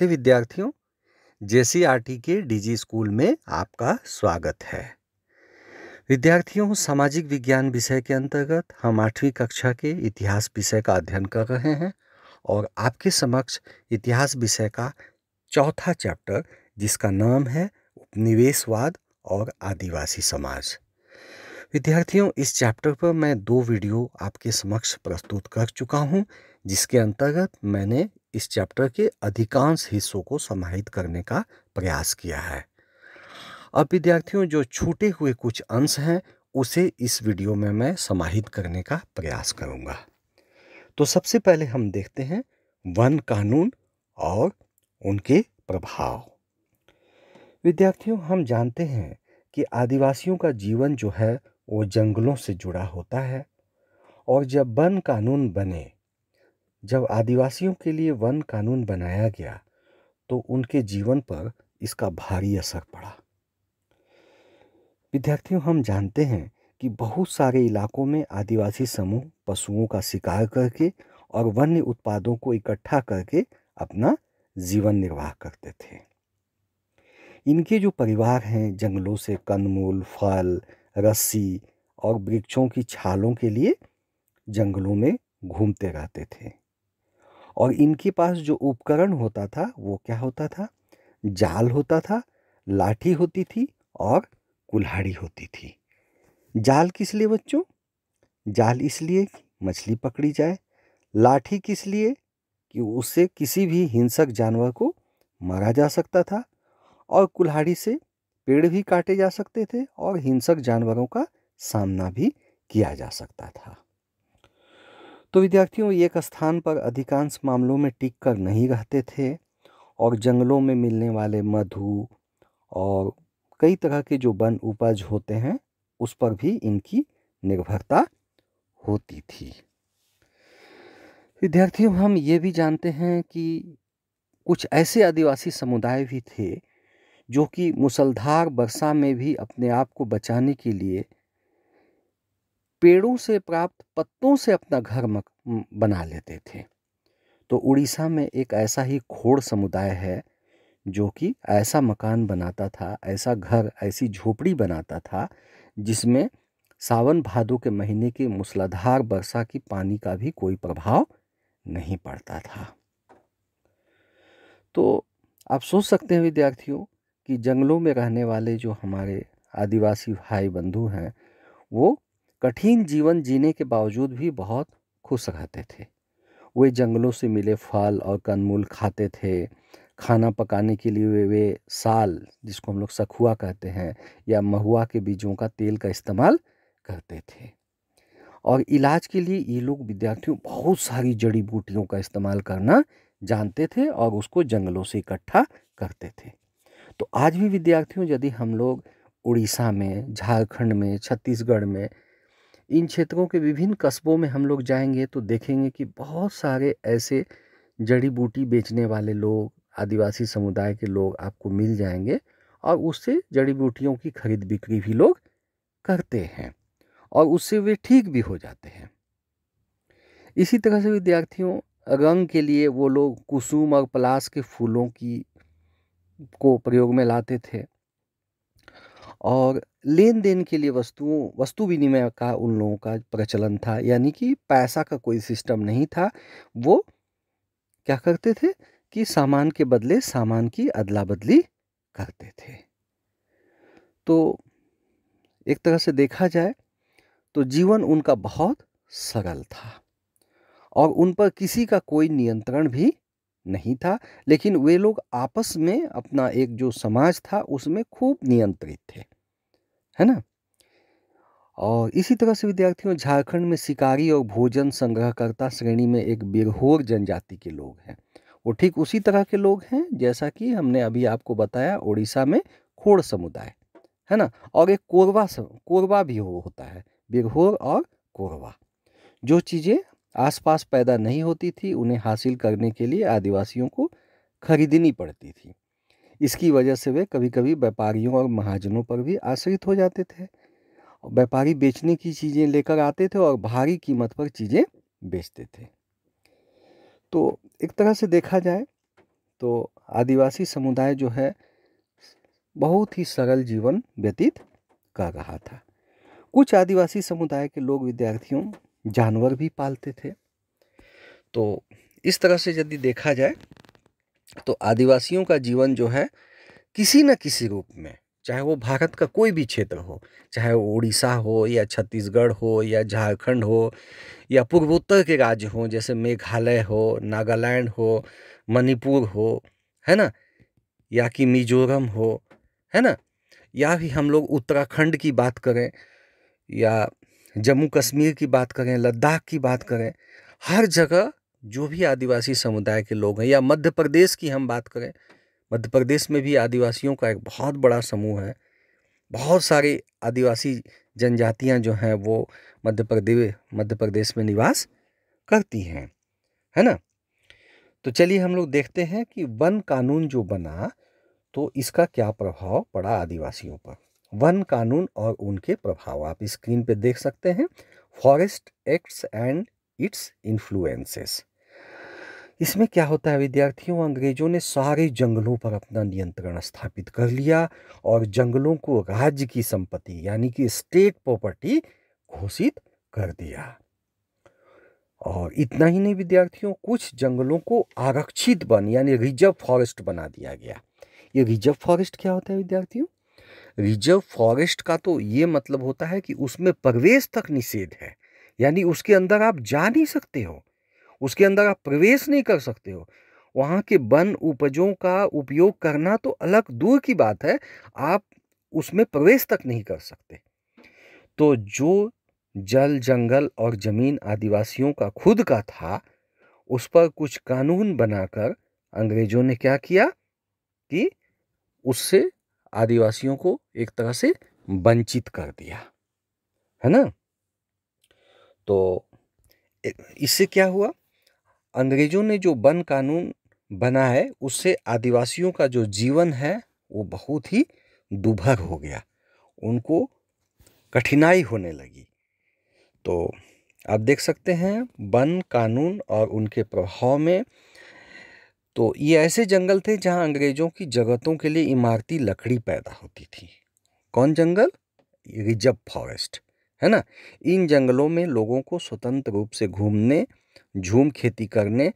नमस्ते विद्यार्थियों सी के डीजी स्कूल में आपका स्वागत है विद्यार्थियों सामाजिक विज्ञान विषय के अंतर्गत हम आठवीं कक्षा के इतिहास विषय का अध्ययन कर रहे हैं और आपके समक्ष इतिहास विषय का चौथा चैप्टर जिसका नाम है उपनिवेशवाद और आदिवासी समाज विद्यार्थियों इस चैप्टर पर मैं दो वीडियो आपके समक्ष प्रस्तुत कर चुका हूँ जिसके अंतर्गत मैंने इस चैप्टर के अधिकांश हिस्सों को समाहित करने का प्रयास किया है अब विद्यार्थियों जो छूटे हुए कुछ अंश हैं उसे इस वीडियो में मैं समाहित करने का प्रयास करूंगा। तो सबसे पहले हम देखते हैं वन कानून और उनके प्रभाव विद्यार्थियों हम जानते हैं कि आदिवासियों का जीवन जो है वो जंगलों से जुड़ा होता है और जब वन कानून बने जब आदिवासियों के लिए वन कानून बनाया गया तो उनके जीवन पर इसका भारी असर पड़ा विद्यार्थियों हम जानते हैं कि बहुत सारे इलाकों में आदिवासी समूह पशुओं का शिकार करके और वन्य उत्पादों को इकट्ठा करके अपना जीवन निर्वाह करते थे इनके जो परिवार हैं जंगलों से कंदमूल फल रस्सी और वृक्षों की छालों के लिए जंगलों में घूमते रहते थे और इनके पास जो उपकरण होता था वो क्या होता था जाल होता था लाठी होती थी और कुल्हाड़ी होती थी जाल किस लिए बच्चों जाल इसलिए कि मछली पकड़ी जाए लाठी किस लिए कि उससे किसी भी हिंसक जानवर को मारा जा सकता था और कुल्हाड़ी से पेड़ भी काटे जा सकते थे और हिंसक जानवरों का सामना भी किया जा सकता था तो विद्यार्थियों एक स्थान पर अधिकांश मामलों में टिक कर नहीं रहते थे और जंगलों में मिलने वाले मधु और कई तरह के जो वन उपज होते हैं उस पर भी इनकी निर्भरता होती थी विद्यार्थियों हम ये भी जानते हैं कि कुछ ऐसे आदिवासी समुदाय भी थे जो कि मुसलधार वर्षा में भी अपने आप को बचाने के लिए पेड़ों से प्राप्त पत्तों से अपना घर मक बना लेते थे तो उड़ीसा में एक ऐसा ही खोड़ समुदाय है जो कि ऐसा मकान बनाता था ऐसा घर ऐसी झोपड़ी बनाता था जिसमें सावन भादों के महीने की मूसलाधार वर्षा की पानी का भी कोई प्रभाव नहीं पड़ता था तो आप सोच सकते हैं विद्यार्थियों कि जंगलों में रहने वाले जो हमारे आदिवासी भाई बंधु हैं वो कठिन जीवन जीने के बावजूद भी बहुत खुश रहते थे वे जंगलों से मिले फल और कनमूल खाते थे खाना पकाने के लिए वे, वे साल जिसको हम लोग सखुआ कहते हैं या महुआ के बीजों का तेल का इस्तेमाल करते थे और इलाज के लिए ये लोग विद्यार्थियों बहुत सारी जड़ी बूटियों का इस्तेमाल करना जानते थे और उसको जंगलों से इकट्ठा करते थे तो आज भी विद्यार्थियों यदि हम लोग उड़ीसा में झारखंड में छत्तीसगढ़ में इन क्षेत्रों के विभिन्न कस्बों में हम लोग जाएंगे तो देखेंगे कि बहुत सारे ऐसे जड़ी बूटी बेचने वाले लोग आदिवासी समुदाय के लोग आपको मिल जाएंगे और उससे जड़ी बूटियों की खरीद बिक्री भी लोग करते हैं और उससे वे ठीक भी हो जाते हैं इसी तरह से विद्यार्थियों रंग के लिए वो लोग कुसुम और पलाश के फूलों की को प्रयोग में लाते थे और लेन देन के लिए वस्तुओं वस्तु विनिमय का उन लोगों का प्रचलन था यानी कि पैसा का कोई सिस्टम नहीं था वो क्या करते थे कि सामान के बदले सामान की अदला बदली करते थे तो एक तरह से देखा जाए तो जीवन उनका बहुत सरल था और उन पर किसी का कोई नियंत्रण भी नहीं था लेकिन वे लोग आपस में अपना एक जो समाज था उसमें खूब नियंत्रित थे है ना और इसी तरह से विद्यार्थियों झारखंड में शिकारी और भोजन संग्रहकर्ता श्रेणी में एक बिरहोर जनजाति के लोग हैं वो ठीक उसी तरह के लोग हैं जैसा कि हमने अभी आपको बताया उड़ीसा में खोड़ समुदाय है ना और एक कोरवा कोरवा भी हो, होता है बिरहोर और कोरवा जो चीज़ें आसपास पैदा नहीं होती थी उन्हें हासिल करने के लिए आदिवासियों को खरीदनी पड़ती थी इसकी वजह से वे कभी कभी व्यापारियों और महाजनों पर भी आश्रित हो जाते थे व्यापारी बेचने की चीज़ें लेकर आते थे और भारी कीमत पर चीज़ें बेचते थे तो एक तरह से देखा जाए तो आदिवासी समुदाय जो है बहुत ही सरल जीवन व्यतीत कर रहा था कुछ आदिवासी समुदाय के लोग विद्यार्थियों जानवर भी पालते थे तो इस तरह से यदि देखा जाए तो आदिवासियों का जीवन जो है किसी न किसी रूप में चाहे वो भारत का कोई भी क्षेत्र हो चाहे वो उड़ीसा हो या छत्तीसगढ़ हो या झारखंड हो या पूर्वोत्तर के राज्य हों जैसे मेघालय हो नागालैंड हो मणिपुर हो है ना या कि मिजोरम हो है ना या भी हम लोग उत्तराखंड की बात करें या जम्मू कश्मीर की बात करें लद्दाख की बात करें हर जगह जो भी आदिवासी समुदाय के लोग हैं या मध्य प्रदेश की हम बात करें मध्य प्रदेश में भी आदिवासियों का एक बहुत बड़ा समूह है बहुत सारे आदिवासी जनजातियां जो हैं वो मध्य प्रदेश मध्य प्रदेश में निवास करती हैं है ना तो चलिए हम लोग देखते हैं कि वन कानून जो बना तो इसका क्या प्रभाव पड़ा आदिवासियों पर वन कानून और उनके प्रभाव आप स्क्रीन पे देख सकते हैं forest acts and its influences इसमें क्या होता है विद्यार्थियों अंग्रेज़ों ने सारे जंगलों पर अपना नियंत्रण स्थापित कर लिया और जंगलों को राज्य की संपत्ति यानी कि स्टेट प्रॉपर्टी घोषित कर दिया और इतना ही नहीं विद्यार्थियों कुछ जंगलों को आरक्षित बन यानी रिजर्व फॉरेस्ट बना दिया गया ये रिजर्व फॉरेस्ट क्या होता है विद्यार्थियों रिजर्व फॉरेस्ट का तो ये मतलब होता है कि उसमें प्रवेश तक निषेध है यानी उसके अंदर आप जा नहीं सकते हो उसके अंदर आप प्रवेश नहीं कर सकते हो वहाँ के वन उपजों का उपयोग करना तो अलग दूर की बात है आप उसमें प्रवेश तक नहीं कर सकते तो जो जल जंगल और ज़मीन आदिवासियों का खुद का था उस पर कुछ कानून बनाकर अंग्रेज़ों ने क्या किया कि उससे आदिवासियों को एक तरह से वंचित कर दिया है ना तो इससे क्या हुआ अंग्रेज़ों ने जो वन कानून बना है उससे आदिवासियों का जो जीवन है वो बहुत ही दुभर हो गया उनको कठिनाई होने लगी तो आप देख सकते हैं वन कानून और उनके प्रभाव में तो ये ऐसे जंगल थे जहाँ अंग्रेज़ों की जगतों के लिए इमारती लकड़ी पैदा होती थी कौन जंगल रिजर्व फॉरेस्ट है ना इन जंगलों में लोगों को स्वतंत्र रूप से घूमने झूम खेती करने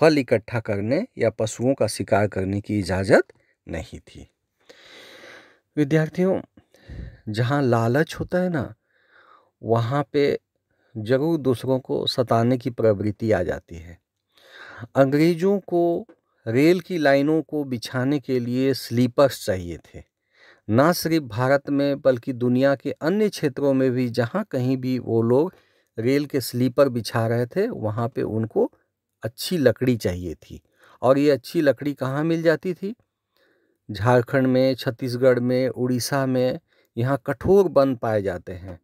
फल इकट्ठा करने या पशुओं का शिकार करने की इजाज़त नहीं थी विद्यार्थियों जहाँ लालच होता है ना वहाँ पे जरूर दूसरों को सताने की प्रवृत्ति आ जाती है अंग्रेज़ों को रेल की लाइनों को बिछाने के लिए स्लीपर्स चाहिए थे ना सिर्फ भारत में बल्कि दुनिया के अन्य क्षेत्रों में भी जहाँ कहीं भी वो लोग रेल के स्लीपर बिछा रहे थे वहाँ पे उनको अच्छी लकड़ी चाहिए थी और ये अच्छी लकड़ी कहाँ मिल जाती थी झारखंड में छत्तीसगढ़ में उड़ीसा में यहाँ कठोर बन पाए जाते हैं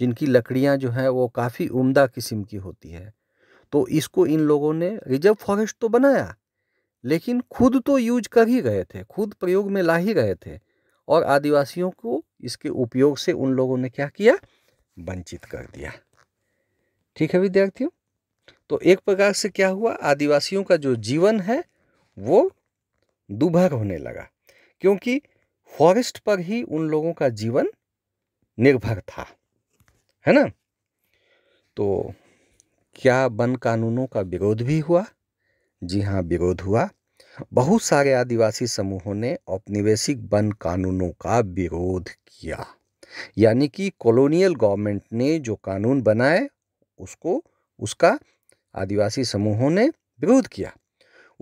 जिनकी लकड़ियाँ जो हैं वो काफ़ी उम्दा किस्म की होती है तो इसको इन लोगों ने रिजर्व फॉरेस्ट तो बनाया लेकिन खुद तो यूज कर ही गए थे खुद प्रयोग में ला ही गए थे और आदिवासियों को इसके उपयोग से उन लोगों ने क्या किया वंचित कर दिया ठीक है विद्यार्थियों तो एक प्रकार से क्या हुआ आदिवासियों का जो जीवन है वो दुभर होने लगा क्योंकि फॉरेस्ट पर ही उन लोगों का जीवन निर्भर था है ना तो क्या वन कानूनों का विरोध भी हुआ जी हाँ विरोध हुआ बहुत सारे आदिवासी समूहों ने औपनिवेशिक वन कानूनों का विरोध किया यानी कि कॉलोनियल गवर्नमेंट ने जो कानून बनाए उसको उसका आदिवासी समूहों ने विरोध किया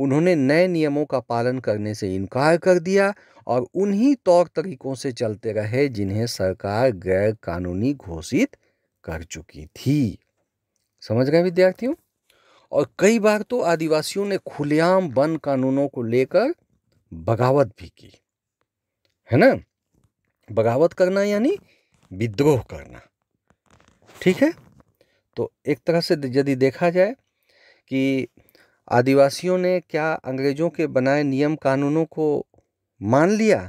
उन्होंने नए नियमों का पालन करने से इनकार कर दिया और उन्हीं तौर तरीकों से चलते रहे जिन्हें सरकार गैर कानूनी घोषित कर चुकी थी समझ गए विद्यार्थियों और कई बार तो आदिवासियों ने खुलेआम वन कानूनों को लेकर बगावत भी की है ना बगावत करना यानी विद्रोह करना ठीक है तो एक तरह से यदि देखा जाए कि आदिवासियों ने क्या अंग्रेज़ों के बनाए नियम कानूनों को मान लिया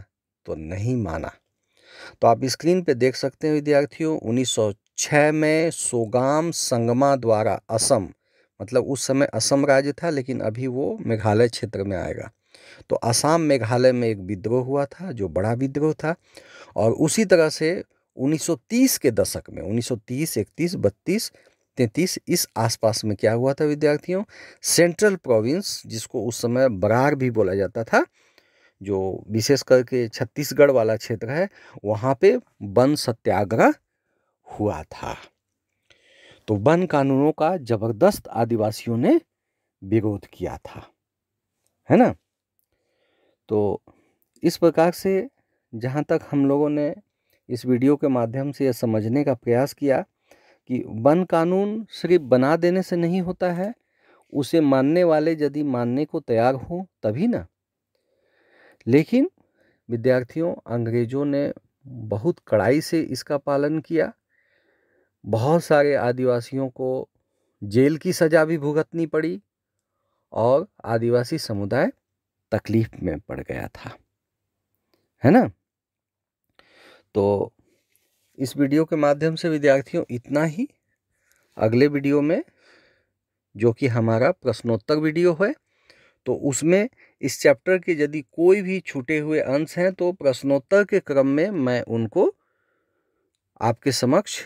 तो नहीं माना तो आप स्क्रीन पे देख सकते हैं विद्यार्थियों 1906 में सोगाम संगमा द्वारा असम मतलब उस समय असम राज्य था लेकिन अभी वो मेघालय क्षेत्र में आएगा तो असम मेघालय में एक विद्रोह हुआ था जो बड़ा विद्रोह था और उसी तरह से 1930 के दशक में 1930 31 32 तैंतीस इस आसपास में क्या हुआ था विद्यार्थियों सेंट्रल प्रोविंस जिसको उस समय बरार भी बोला जाता था जो विशेष करके छत्तीसगढ़ वाला क्षेत्र है वहाँ पे वन सत्याग्रह हुआ था तो वन कानूनों का जबरदस्त आदिवासियों ने विरोध किया था है ना तो इस प्रकार से जहाँ तक हम लोगों ने इस वीडियो के माध्यम से यह समझने का प्रयास किया कि वन कानून सिर्फ बना देने से नहीं होता है उसे मानने वाले यदि मानने को तैयार हों तभी ना लेकिन विद्यार्थियों अंग्रेज़ों ने बहुत कड़ाई से इसका पालन किया बहुत सारे आदिवासियों को जेल की सज़ा भी भुगतनी पड़ी और आदिवासी समुदाय तकलीफ में पड़ गया था है ना तो इस वीडियो के माध्यम से विद्यार्थियों इतना ही अगले वीडियो में जो कि हमारा प्रश्नोत्तर वीडियो है तो उसमें इस चैप्टर के यदि कोई भी छूटे हुए अंश हैं तो प्रश्नोत्तर के क्रम में मैं उनको आपके समक्ष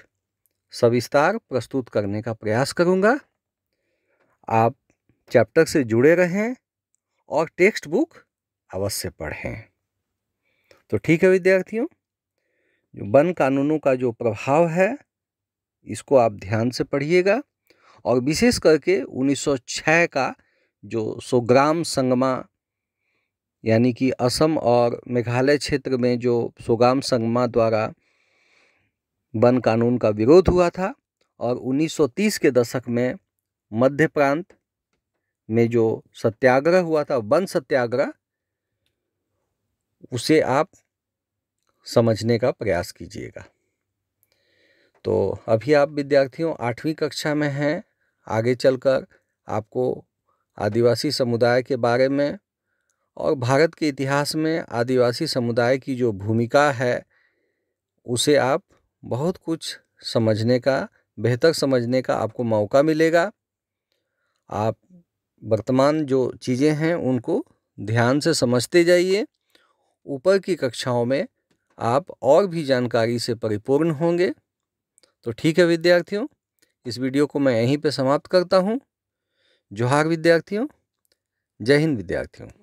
सविस्तार प्रस्तुत करने का प्रयास करूंगा आप चैप्टर से जुड़े रहें और टेक्स्ट बुक अवश्य पढ़ें तो ठीक है विद्यार्थियों जो वन कानूनों का जो प्रभाव है इसको आप ध्यान से पढ़िएगा और विशेष करके 1906 का जो सोग्राम संगमा यानी कि असम और मेघालय क्षेत्र में जो सोग्राम संगमा द्वारा वन कानून का विरोध हुआ था और 1930 के दशक में मध्य प्रांत में जो सत्याग्रह हुआ था वन सत्याग्रह उसे आप समझने का प्रयास कीजिएगा तो अभी आप विद्यार्थियों आठवीं कक्षा में हैं आगे चलकर आपको आदिवासी समुदाय के बारे में और भारत के इतिहास में आदिवासी समुदाय की जो भूमिका है उसे आप बहुत कुछ समझने का बेहतर समझने का आपको मौका मिलेगा आप वर्तमान जो चीज़ें हैं उनको ध्यान से समझते जाइए ऊपर की कक्षाओं में आप और भी जानकारी से परिपूर्ण होंगे तो ठीक है विद्यार्थियों इस वीडियो को मैं यहीं पे समाप्त करता हूँ जोहार विद्यार्थियों जय हिंद विद्यार्थियों